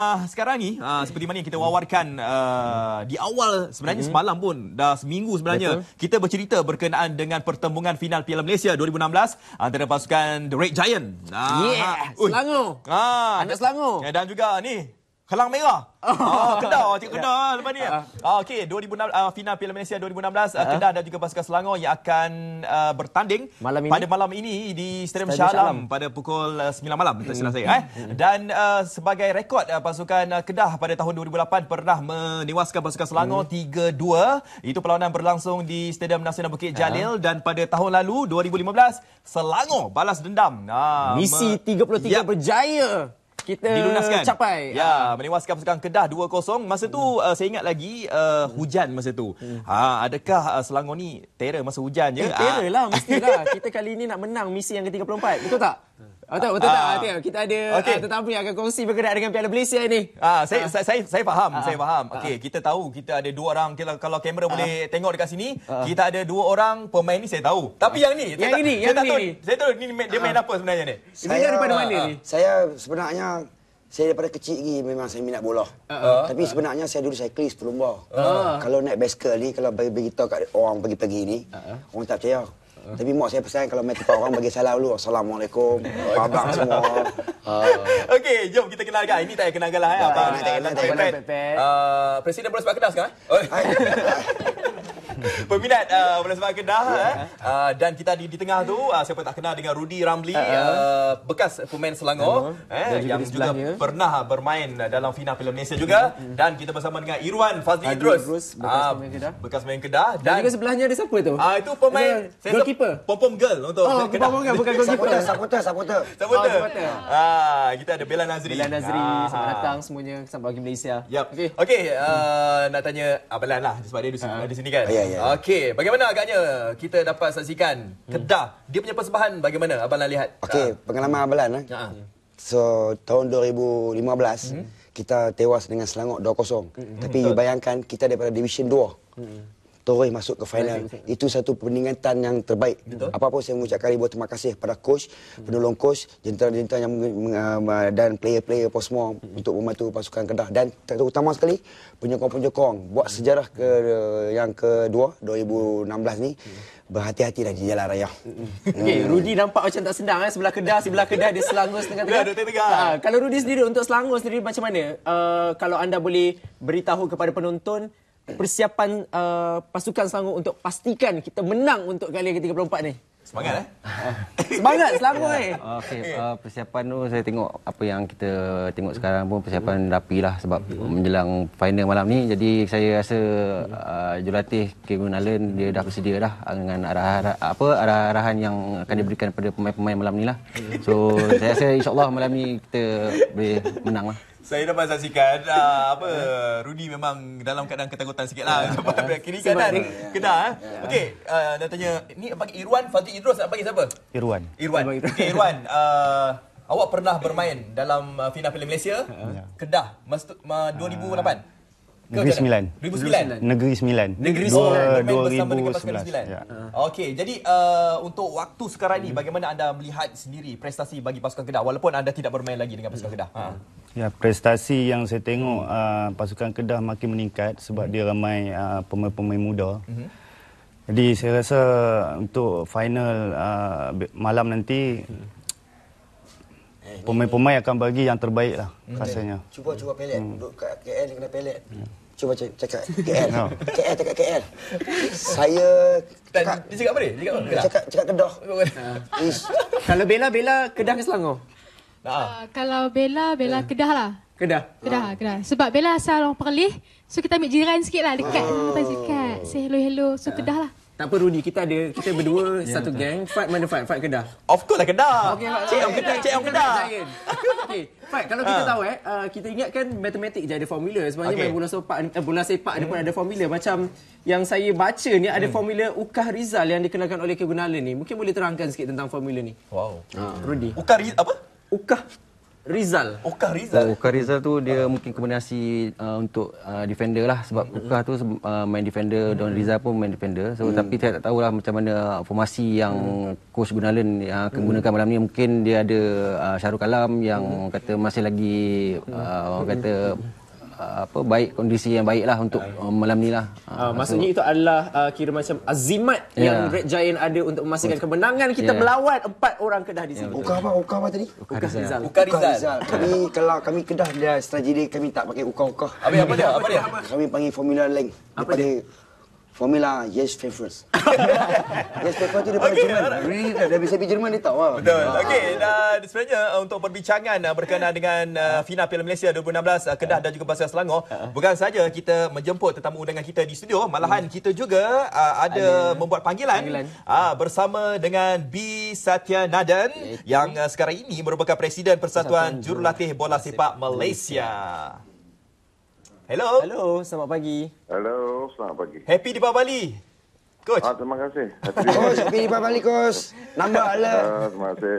uh, sekarang ni uh, seperti mana yang kita wawarkan uh, di awal sebenarnya mm-hmm. semalam pun dah seminggu sebenarnya Betul. kita bercerita berkenaan dengan pertembungan final Piala Malaysia 2016 antara pasukan The Red Giant. Uh, yeah, uh, Selangor. Ah, uh, Selangor. Dan juga ni Kelang Merah. Oh, ah, Kedah. Oh, cik Kedah yeah. Ya. lepas ni. Uh. Oh, Okey, uh, final Piala Malaysia 2016 uh. Kedah dan juga Pasukan Selangor yang akan uh, bertanding malam pada malam ini di Stadium, Stadium Shah Alam pada pukul uh, 9 malam betul silap hmm. saya eh. Hmm. Dan uh, sebagai rekod uh, pasukan uh, Kedah pada tahun 2008 pernah menewaskan Pasukan Selangor hmm. 3-2. Itu perlawanan berlangsung di Stadium Nasional Bukit Jalil uh. dan pada tahun lalu 2015 Selangor balas dendam. Uh, Misi 33 me- berjaya kita Dilunaskan. capai. Ya, menewaskan pasukan Kedah 2-0. Masa tu hmm. uh, saya ingat lagi uh, hujan masa tu. Hmm. Uh, adakah uh, Selangor ni terror masa hujan je? Eh, terror ah. lah, mestilah. kita kali ni nak menang misi yang ke-34. Betul tak? Hmm. Oh, tak, betul ah. tak? Kita ada okay. ah, tetamu yang akan kongsi berkenaan dengan Piala Malaysia ni. Ah, saya, ah. saya saya saya faham, ah. saya faham. Ah. Okey, ah. kita tahu kita ada dua orang kalau, kalau kamera ah. boleh tengok dekat sini, ah. kita ada dua orang pemain ini saya tahu. Tapi ah. yang ni, yang ini, yang ini. Saya tahu ni dia main ah. apa sebenarnya ni? Saya daripada mana ni? Ah, saya sebenarnya saya daripada kecil lagi memang saya minat bola. Uh, Tapi sebenarnya saya dulu cyclist, pelumba. Uh, kalau naik basikal ni, kalau beritahu kat orang pergi-pergi ni, uh, orang tak percaya. Ah. Tapi mak saya pesan kalau mai orang bagi salam dulu. Assalamualaikum. Abang semua. Uh. Okey, jom kita kenalkan. Ini tak kenal galah eh. Ah, presiden Bola Sepak Kedah sekarang. Oi. peminat uh, Bola Sepak Kedah yeah. eh. Ya. uh, dan kita di, di tengah tu uh, siapa tak kenal dengan Rudy Ramli uh, uh, bekas pemain Selangor uh, eh, juga yang juga pernah bermain dalam final Piala Malaysia juga mm-hmm. dan kita bersama dengan Irwan Fazli Adi, Idrus Bruce, bekas uh, pemain Kedah bekas pemain Kedah dan, dan juga sebelahnya ada siapa tu uh, itu pemain uh, goalkeeper pom-pom girl untuk oh, Kedah bukan goalkeeper supporter supporter supporter oh, ah, kita ada Bella Nazri Bella Nazri ah. selamat datang semuanya sampai bagi Malaysia yep. okay. Okay, uh, hmm. nak tanya Abelan lah sebab dia di sini, ah. di sini kan. Yeah, oh, yeah. Ya yeah. Okey, bagaimana agaknya kita dapat saksikan hmm. Kedah? Dia punya persembahan bagaimana Abang nak lihat? Okey, ha. pengalaman Abang lah. Ha. So, tahun 2015, hmm. kita tewas dengan Selangor 2-0. Hmm, hmm. Tapi hmm. bayangkan kita daripada Division 2. Hmm terus masuk ke final. Baik, Itu satu peningkatan yang terbaik. Betul. Apa pun saya mengucapkan ribu terima kasih kepada coach, hmm. penolong coach, jentera-jentera yang ah, dan player-player apa semua hmm. untuk membantu pasukan Kedah dan terutama sekali penyokong-penyokong buat hmm. sejarah ke eh, yang kedua 2016 ni. Hmm. Berhati-hatilah di jalan raya. Hmm. Okey, hmm. Rudi nampak macam tak senang eh sebelah kedai, sebelah kedai dia Selangor tengah-tengah. Ha, kalau Rudi sendiri untuk Selangor sendiri macam mana? Uh, kalau anda boleh beritahu kepada penonton persiapan uh, pasukan Selangor untuk pastikan kita menang untuk kali ke-34 ni? Semangat eh. Semangat Selangor eh. Okey, uh, persiapan tu saya tengok apa yang kita tengok sekarang pun persiapan rapi lah sebab hmm. menjelang final malam ni. Jadi saya rasa uh, jurulatih Kevin Allen dia dah bersedia dah dengan arah-arah apa arah-arahan yang akan diberikan kepada pemain-pemain malam ni lah. So saya rasa insya-Allah malam ni kita boleh menang lah saya dapat saksikan uh, apa Rudy memang dalam keadaan ketakutan sikit lah. Ya. Sebab ya. kiri kanan kena. Eh. Ya. Okey, dah tanya. Ni bagi Irwan, Fatih Idros nak bagi siapa? Irwan. Irwan. Okey, Irwan. Uh, awak pernah bermain dalam uh, final film Malaysia, yeah. Kedah, mas, uh, 2008? Ke Negeri Sembilan. 2009. Negeri Sembilan. Negeri Sembilan. bersama dengan Pasukan 2009. Okey, jadi uh, untuk waktu sekarang ni, hmm. bagaimana anda melihat sendiri prestasi bagi Pasukan Kedah, walaupun anda tidak bermain lagi dengan Pasukan hmm. Kedah? Ha. Ya, prestasi yang saya tengok hmm. uh, pasukan Kedah makin meningkat sebab hmm. dia ramai uh, pemain-pemain muda. Hmm. Jadi saya rasa untuk final uh, malam nanti hmm. Pemain-pemain akan bagi yang terbaik lah hmm. rasanya. Eh, cuba cuba pelet. Hmm. Duduk kat KL kena pelet. Hmm. Cuba c- cakap KL. No. KL cakap KL. Saya tak cakap apa ni? Cakap apa? Cakap cakap Kedah. Kalau Bella Bella Kedah ke Selangor? Uh, kalau Bella, Bella uh. Kedah lah. Kedah. Kedah, oh. Kedah. Sebab Bella asal orang Perlis, so kita ambil jiran sikit lah dekat. Oh. Dekat. Say hello, hello. So uh. Kedah lah. Tak apa Rudy, kita ada kita berdua yeah, satu betul. gang. Fight mana fight? Fight Kedah. Of course lah Kedah. Okay, oh, cik Om Kedah, Cik Om Kedah. Fight kalau kita uh. tahu eh, uh, kita ingat kan matematik je ada formula. Sebenarnya okay. bola sepak eh, bola sepak hmm. ada pun ada formula. Macam yang saya baca ni ada hmm. formula Ukah Rizal yang dikenalkan oleh Kegunala ni. Mungkin boleh terangkan sikit tentang formula ni. Wow. Uh, Rudy. Ukah Rizal apa? Ukah Rizal. Ukah Rizal. Oh, Ukah Rizal tu dia mungkin kombinasi uh, untuk uh, defender lah sebab mm-hmm. Ukah tu uh, main defender, mm-hmm. Don Rizal pun main defender. So mm tapi saya tak tahulah macam mana uh, formasi yang mm-hmm. coach Gunalan yang uh, akan hmm. gunakan mm-hmm. malam ni mungkin dia ada uh, Syarul Kalam yang mm kata masih lagi uh, orang kata mm Uh, apa baik kondisi yang baik lah untuk ya. uh, malam ni lah. Uh, ah, uh, maksudnya itu adalah uh, kira macam azimat yeah. yang Red Giant ada untuk memastikan betul. kemenangan kita yeah. melawan empat orang Kedah di ya, sini. Yeah, Uka apa? Uka apa tadi? Uka Rizal. Uka Rizal. Kami kalau kami Kedah dia strategi kami tak pakai Uka Uka. Apa dia? Apa dia? Kami panggil formula lain. Apa dia? Formula Yes Favors. yes Favors tu daripada okay, Jerman. Really dah, dah bisa pergi Jerman dia tahu lah. Betul. Ah. Okey, nah, sebenarnya uh, untuk perbincangan uh, berkenaan dengan uh, Fina Piala Malaysia 2016 uh, Kedah uh. dan juga Pasir Selangor, uh. bukan saja kita menjemput tetamu undangan kita di studio, malahan uh. kita juga uh, ada, ada membuat panggilan, panggilan. Uh, bersama dengan B Satya Nadan okay. yang uh, sekarang ini merupakan presiden Persatuan, Persatuan Jurulatih Bola Sepak Malaysia. Malaysia. Hello. Hello, selamat pagi. Hello, selamat pagi. Happy di Bali, Coach. Ah, terima kasih. Happy coach, Happy Bali, Coach. Nambah lah. terima kasih.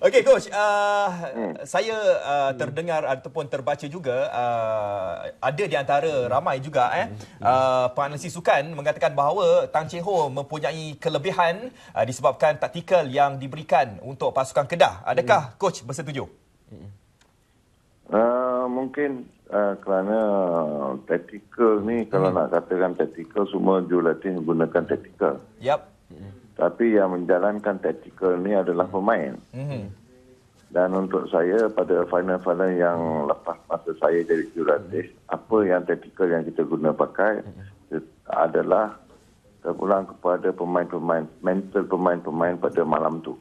Okey coach, uh, hmm. saya uh, hmm. terdengar ataupun terbaca juga uh, ada di antara hmm. ramai juga eh hmm. uh, penganalisis sukan mengatakan bahawa Tang Cheng Ho mempunyai kelebihan uh, disebabkan taktikal yang diberikan untuk pasukan Kedah. Adakah hmm. coach bersetuju? Uh, mungkin Ah, kerana uh, tactical ni hmm. kalau nak katakan tactical semua juletin gunakan tactical. Yep. Tapi yang menjalankan tactical ni adalah pemain. Hmm. Dan untuk saya pada final-final yang lepas masa saya jadi juratis, hmm. apa yang tactical yang kita guna pakai hmm. adalah terpulang kepada pemain-pemain mental pemain-pemain pada malam tu.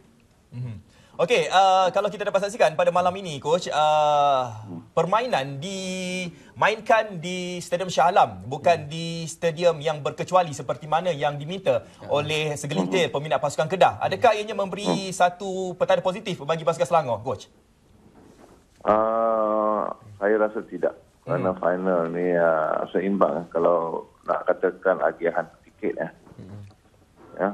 Hmm. Okey, uh, kalau kita dapat saksikan pada malam ini coach, uh, permainan dimainkan di Stadium Shah Alam bukan di stadium yang berkecuali seperti mana yang diminta oleh segelintir peminat pasukan Kedah. Adakah ianya memberi satu petanda positif bagi pasukan Selangor coach? Uh, saya rasa tidak. Kerana hmm. final ni uh, seimbang kalau nak katakan agihan sikit eh. Hmm. Ya,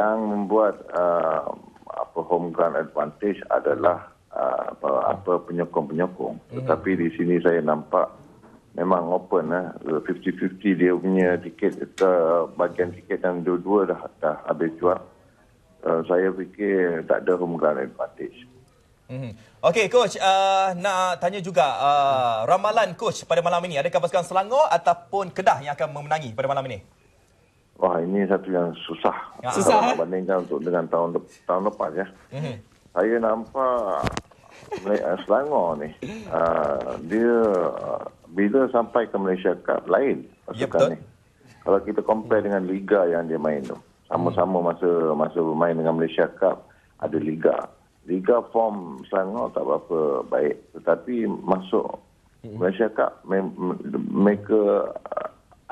yang membuat uh, apa home ground advantage adalah uh, apa, apa penyokong-penyokong. Yeah. Hmm. Tetapi di sini saya nampak memang open eh 50-50 uh, dia punya tiket uh, bagian tiket yang dua-dua dah dah habis jual. Uh, saya fikir tak ada home ground advantage. Hmm. Okey coach uh, nak tanya juga uh, ramalan coach pada malam ini adakah pasukan Selangor ataupun Kedah yang akan memenangi pada malam ini? Wah ini satu yang susah. Ya, susah. Kalau eh? bandingkan untuk dengan tahun dep- tahun depan ya. hmm Saya nampak eh, Selangor ni uh, dia uh, bila sampai ke Malaysia Cup lain ya, pasukan yep, ni. Kalau kita compare mm. dengan liga yang dia main tu. Sama-sama hmm. masa masa main dengan Malaysia Cup ada liga. Liga form Selangor tak berapa baik tetapi masuk hmm. Malaysia Cup mereka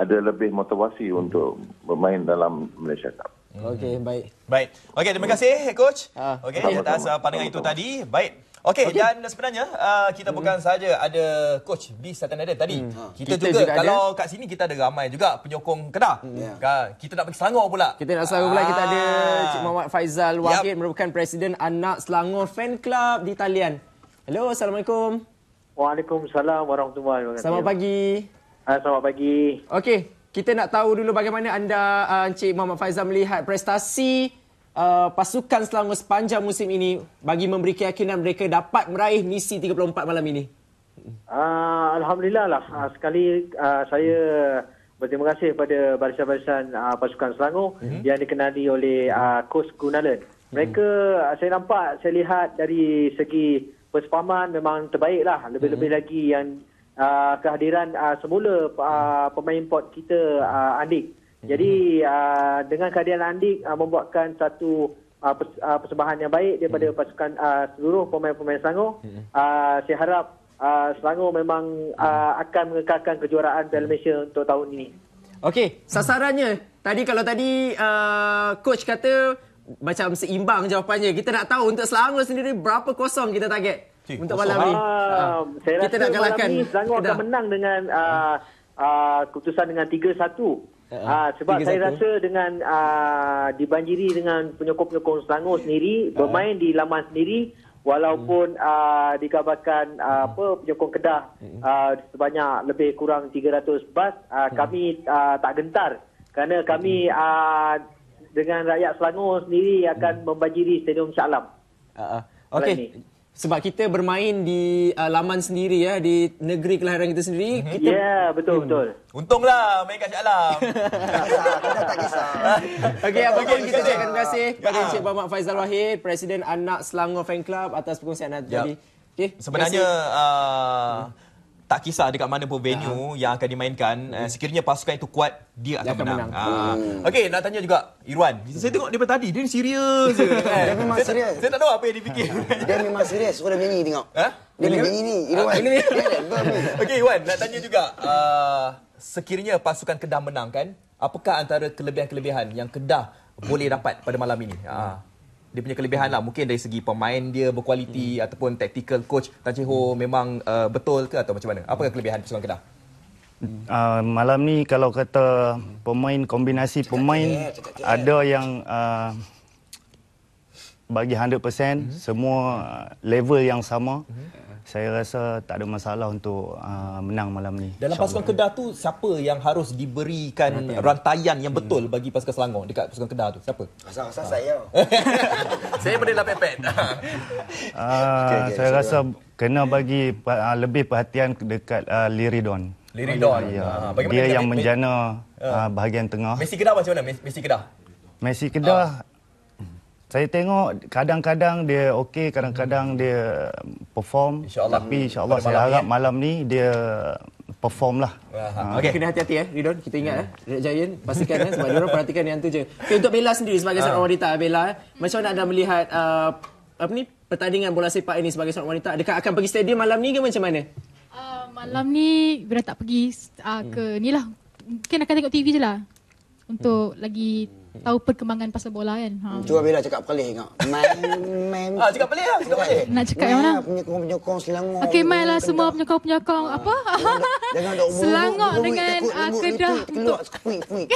ada lebih motivasi hmm. untuk bermain dalam Malaysia Cup. Okey, hmm. baik. Baik. Okey, terima kasih eh, coach. Ha. Okey, atas uh, pandangan sama, itu tadi. Baik. Okey, okay. dan sebenarnya uh, kita hmm. bukan saja ada coach B Satan ada tadi. Hmm. Ha. Kita, kita juga, juga kalau ada. kat sini kita ada ramai juga penyokong Kedah. Hmm. Yeah. Kita nak pergi Selangor pula. Kita nak Selangor pula kita ada ah. Cik Muhammad Faizal Wahid yep. merupakan presiden anak Selangor Fan Club di talian. Hello, assalamualaikum. Waalaikumsalam warahmatullahi wabarakatuh. Selamat pagi. Ah, selamat pagi. Okey, kita nak tahu dulu bagaimana anda uh, Encik Muhammad Faizal melihat prestasi uh, pasukan Selangor sepanjang musim ini bagi memberi keyakinan mereka dapat meraih misi 34 malam ini. Uh, alhamdulillah lah uh, sekali uh, saya berterima kasih kepada barisan-barisan uh, pasukan Selangor mm-hmm. yang dikenali oleh uh, Coach Gunalan. Mhm. Mereka mm-hmm. saya nampak saya lihat dari segi performan memang terbaik lah. lebih-lebih mm-hmm. lagi yang Uh, kehadiran uh, semula uh, pemain port kita uh, Andik. Jadi uh, dengan kehadiran Andik uh, membuatkan satu uh, pers- uh, persembahan yang baik daripada hmm. pasukan uh, seluruh pemain-pemain Selangor. Hmm. Uh, saya harap uh, Selangor memang hmm. uh, akan mengekalkan kejuaraan Piala hmm. Malaysia untuk tahun ini. Okey, sasarannya tadi kalau tadi uh, coach kata macam seimbang jawapannya. Kita nak tahu untuk Selangor sendiri berapa kosong kita target? untuk malam ni. Ah, saya rasa kita nak malam ni Selangor akan menang dengan ah, hmm. ah, keputusan dengan 3-1. Uh, uh, sebab saya rasa dengan uh, dibanjiri dengan penyokong-penyokong Selangor eh. sendiri uh, bermain di laman sendiri walaupun hmm. uh, dikabarkan uh, apa penyokong Kedah hmm. uh, sebanyak lebih kurang 300 bas uh, hmm. kami uh, tak gentar kerana kami hmm. uh, dengan rakyat Selangor sendiri akan hmm. membanjiri stadium Shah Alam. Uh, uh. Okey sebab kita bermain di uh, laman sendiri ya di negeri kelahiran kita sendiri mm-hmm. kita ya yeah, betul hmm. betul untunglah main kat Syah Alam tak kisah okey apa kita cakap terima kasih kepada ah. Encik Muhammad Faizal Wahid presiden anak Selangor Fan Club atas perkongsian yep. Ya. tadi sebenarnya tak kisah dekat mana pun venue uh-huh. yang akan dimainkan uh-huh. uh, sekiranya pasukan itu kuat dia akan, dia akan menang. menang. Uh. Okey nak tanya juga Irwan. Uh-huh. Saya hmm. tengok daripada tadi dia ni serius je. dia memang saya serius. Tak, saya tak tahu apa yang dia fikir. dia memang serius. Sudah nyanyi tengok. Huh? Ha? Dia memang nyanyi ni Irwan. Ah, ini. Okey Irwan nak tanya juga uh, sekiranya pasukan Kedah menang kan apakah antara kelebihan-kelebihan yang Kedah boleh dapat pada malam ini? Uh dia punya kelebihan hmm. lah mungkin dari segi pemain dia berkualiti hmm. ataupun tactical coach Tan Cheho hmm. memang uh, betul ke atau macam mana apa hmm. kelebihan Persatuan Kedah Uh, malam ni kalau kata pemain kombinasi pemain cekat dia, cekat dia. ada yang uh, bagi 100% mm-hmm. semua uh, level yang sama. Mm-hmm. Saya rasa tak ada masalah untuk uh, menang malam ni. Dalam pasukan Kedah tu siapa yang harus diberikan Rantai. rantaian yang hmm. betul hmm. bagi pasukan Selangor dekat pasukan Kedah tu? Siapa? Asal-asal ha. saya. saya boleh lah pepet. uh, okay, okay, saya so rasa go. kena bagi uh, lebih perhatian dekat uh, Liridon. Liridon. Ya. Ha. Dia yang menjana ah. uh, bahagian tengah. Messi Kedah macam mana? Messi Kedah. Messi Kedah. Ah saya tengok kadang-kadang dia okey, kadang-kadang hmm. dia perform. InsyaAllah. Tapi insyaAllah saya harap ni. malam ni dia perform lah. Uh, okay. Kena hati-hati eh, Ridon. Kita ingat ya. eh. Red Giant, pastikan eh. Sebab diorang perhatikan yang tu je. Okay, untuk Bella sendiri sebagai ah. seorang wanita. Bella, eh. macam mana anda melihat uh, apa ni pertandingan bola sepak ini sebagai seorang wanita? Adakah akan pergi stadium malam ni ke macam mana? Uh, malam ni, berat tak pergi uh, ke hmm. ni lah. Mungkin akan tengok TV je lah. Untuk hmm. lagi Hmm. tahu perkembangan pasal bola kan. Ha. Cuba bila cakap kali ingat. Main main. Ah cakap balik lah, cakap balik. Nak cakap yang mana? Punya punya penyokong Selangor. Okey, mainlah semua punya penyokong punya ah. ha. apa? Jangan tak Selangor dengan ah, Kedah untuk kuih ah. kuih.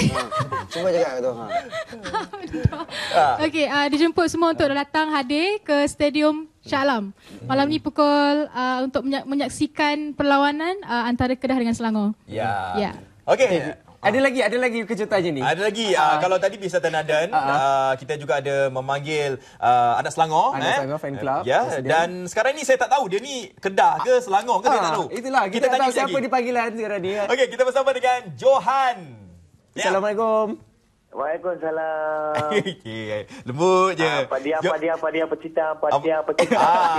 Cuba cakap tu ha. Okey, uh, dijemput semua untuk datang hadir ke stadium Shah Alam. Malam ni pukul uh, untuk menyaksikan perlawanan uh, antara Kedah dengan Selangor. Ya. Ya. Okey. Okay. Eh, Ah. Ada lagi, ada lagi kejutannya ni. Ada lagi. Uh, uh, kalau tadi bisa Tanadan, uh, uh, kita juga ada memanggil uh, anak Selangor. Anak eh? Selangor fan club. Uh, ya, yeah. Dan sekarang ni saya tak tahu dia ni Kedah ke Selangor ke uh, saya tak tahu. Itulah, kita, kita tak tahu siapa dipanggilan lah sekarang ni. Ya. Okey, kita bersama dengan Johan. Yeah. Assalamualaikum. Waalaikumsalam. Lembut je. Ah, apa dia, apa dia, apa dia, apa cerita, apa dia, apa Ah,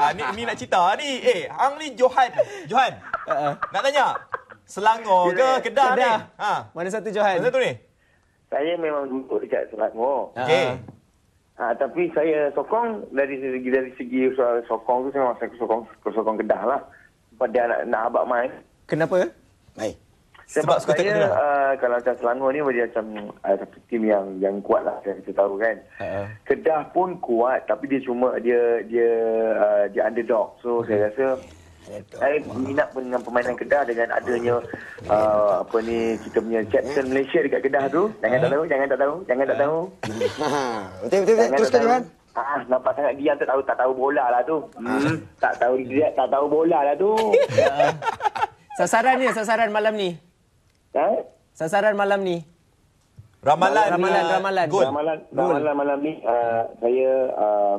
ah, ni, ni nak cerita ni. Eh, Ang ni Johan. Johan, uh-uh. nak tanya? Selangor ke Kedah, ni? Ha. Mana satu Johan? Mana satu ni? Saya memang duduk dekat Selangor. Ha. Okey. Ha, tapi saya sokong dari segi dari segi soal sokong tu memang saya sokong sokong Kedah lah. Pada dia nak, nak abak main. Kenapa? Baik. Sebab, Sebab saya, saya uh, ah, kalau macam Selangor ni dia macam uh, satu tim yang yang kuat lah yang kita tahu kan. Uh-huh. Kedah pun kuat tapi dia cuma dia dia uh, dia underdog. So okay. saya rasa saya minat pun dengan permainan Kedah dengan adanya ah. uh, apa ni kita punya captain Malaysia dekat Kedah tu. Jangan tak ah. tahu, jangan tak tahu, jangan tak ah. tahu. Betul betul betul. Teruskan Johan. Ah, nampak sangat dia tak tahu tak tahu bola lah tu. Hmm, tak tahu dia tak tahu bola lah tu. sasaran dia, sasaran malam ni. Ha? Sasaran malam ni. Ramalan, ramalan, ramalan. Ramalan, ramalan, malam ni ramalan, ramalan, ramalan,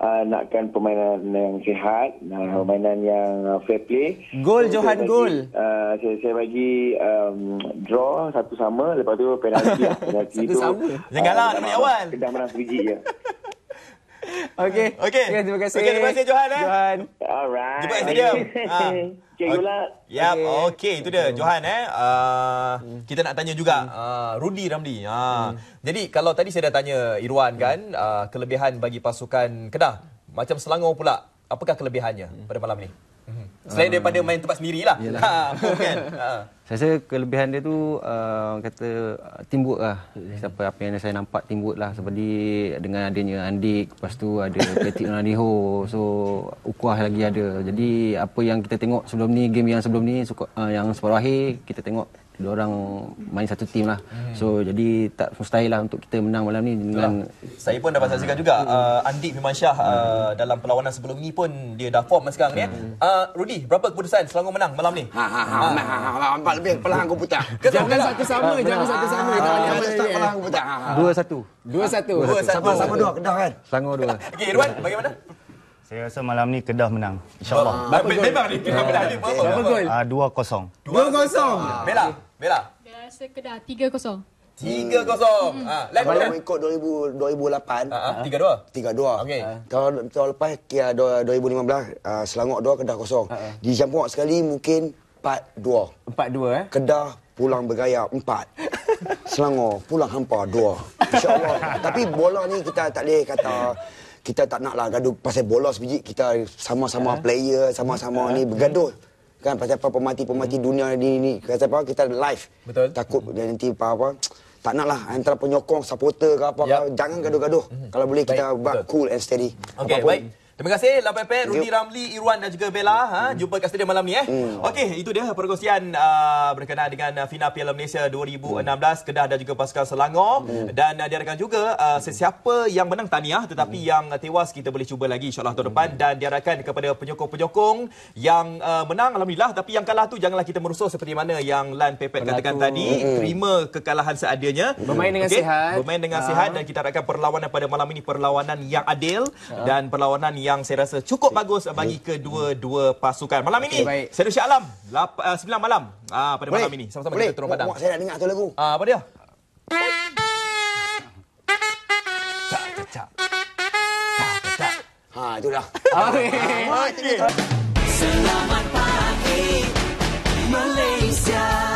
uh, nakkan permainan yang sihat, uh, permainan yang uh, fair play. Gol so, Johan gol. Saya, uh, saya saya bagi um, draw satu sama lepas tu penalti lah. penalti satu tu. Janganlah ah, nak awal. Kedah menang sebiji je. Ya. Okay. Okay. okay. Terima kasih. Okay, terima kasih Johan. Eh. Johan. Alright. Jumpa Instagram. Ha. Okay, okay. Ya, yep. okay. okay. itu dia Johan eh. Uh, kita nak tanya juga uh, Rudy Ramli. Uh, hmm. Jadi kalau tadi saya dah tanya Irwan hmm. kan uh, kelebihan bagi pasukan Kedah macam Selangor pula. Apakah kelebihannya hmm. pada malam ni? Selain uh, daripada main tempat sendiri lah. Yelah. Ha, kan? Ha. Saya rasa kelebihan dia tu, orang uh, kata, timbut lah. Siapa apa yang saya nampak, timbut lah. Seperti dengan adanya Andik, lepas tu ada Petit Nanihu. So, ukuah lagi ada. Jadi, apa yang kita tengok sebelum ni, game yang sebelum ni, suka, uh, yang separuh akhir, kita tengok dua orang main satu tim lah. Hmm. So jadi tak mustahil lah untuk kita menang malam ni dengan Itulah. saya pun dapat uh, saksikan juga hmm. uh, Andi Firman Shah uh, uh, dalam perlawanan sebelum ni pun dia dah form lah sekarang eh. hmm. uh, ni. Uh, Rudy, berapa keputusan Selangor menang malam ni? Ha ha ha. ha. ha, ha lebih pelan aku putar. Jangan satu sama, jangan satu sama. Ah, jangan satu sama. Pelan aku putar. Dua satu. Dua satu. Sama dua kedah kan? Selangor dua. Okey, Irwan, bagaimana? Saya rasa malam ni Kedah menang. InsyaAllah. Memang ni. Ah, berapa gol? Ah, dua kosong. Dua kosong. Bela. Bella. Bella rasa kedah 3-0. 3-0. Ha, kalau ikut 2000, 2008, uh-huh. 3-2. 3-2. Okay. Uh. Kalau, kalau lepas kia 2015, uh, Selangor 2, Kedah kosong. Uh-huh. Di jam sekali mungkin 4-2. 4-2 eh? Kedah pulang bergaya 4. Selangor pulang hampa 2. InsyaAllah. Tapi bola ni kita tak boleh kata kita tak nak lah gaduh pasal bola sebiji kita sama-sama uh-huh. player sama-sama uh-huh. ni bergaduh kan pasal apa pemati-pemati hmm. dunia ni ni kata apa kita live Betul. takut hmm. nanti apa-apa tak nak lah antara penyokong supporter ke apa yep. jangan gaduh-gaduh hmm. kalau boleh baik. kita buat cool and steady okay, apa pun Terima kasih La Pepe, Rudy Ramli, Irwan dan juga Bella. Ha, mm. jumpa kat studio malam ni eh. Mm. Okey, itu dia perkongsian uh, berkenaan dengan uh, Fina Piala Malaysia 2016 mm. Kedah dan juga Pascal Selangor mm. dan uh, diadakan juga uh, sesiapa yang menang tahniah tetapi mm. yang tewas kita boleh cuba lagi insyaAllah tahun mm. depan dan diadakan kepada penyokong-penyokong yang uh, menang alhamdulillah tapi yang kalah tu janganlah kita merosot seperti mana yang Lan Pepe katakan tu. tadi. Mm. Terima kekalahan seadanya. Mm. Bermain dengan okay. sihat. Bermain dengan uh. sihat ah. dan kita harapkan perlawanan pada malam ini perlawanan yang adil uh. dan perlawanan yang yang saya rasa cukup bagus bagi kedua-dua pasukan. Malam ini, okay, baik. saya Alam, 9 eh, malam ah, pada Boleh. malam ini. Sama-sama kita turun padang. Saya nak dengar tu lagu. Ah, apa dia? Cak, cak, cak. Selamat pagi, Malaysia.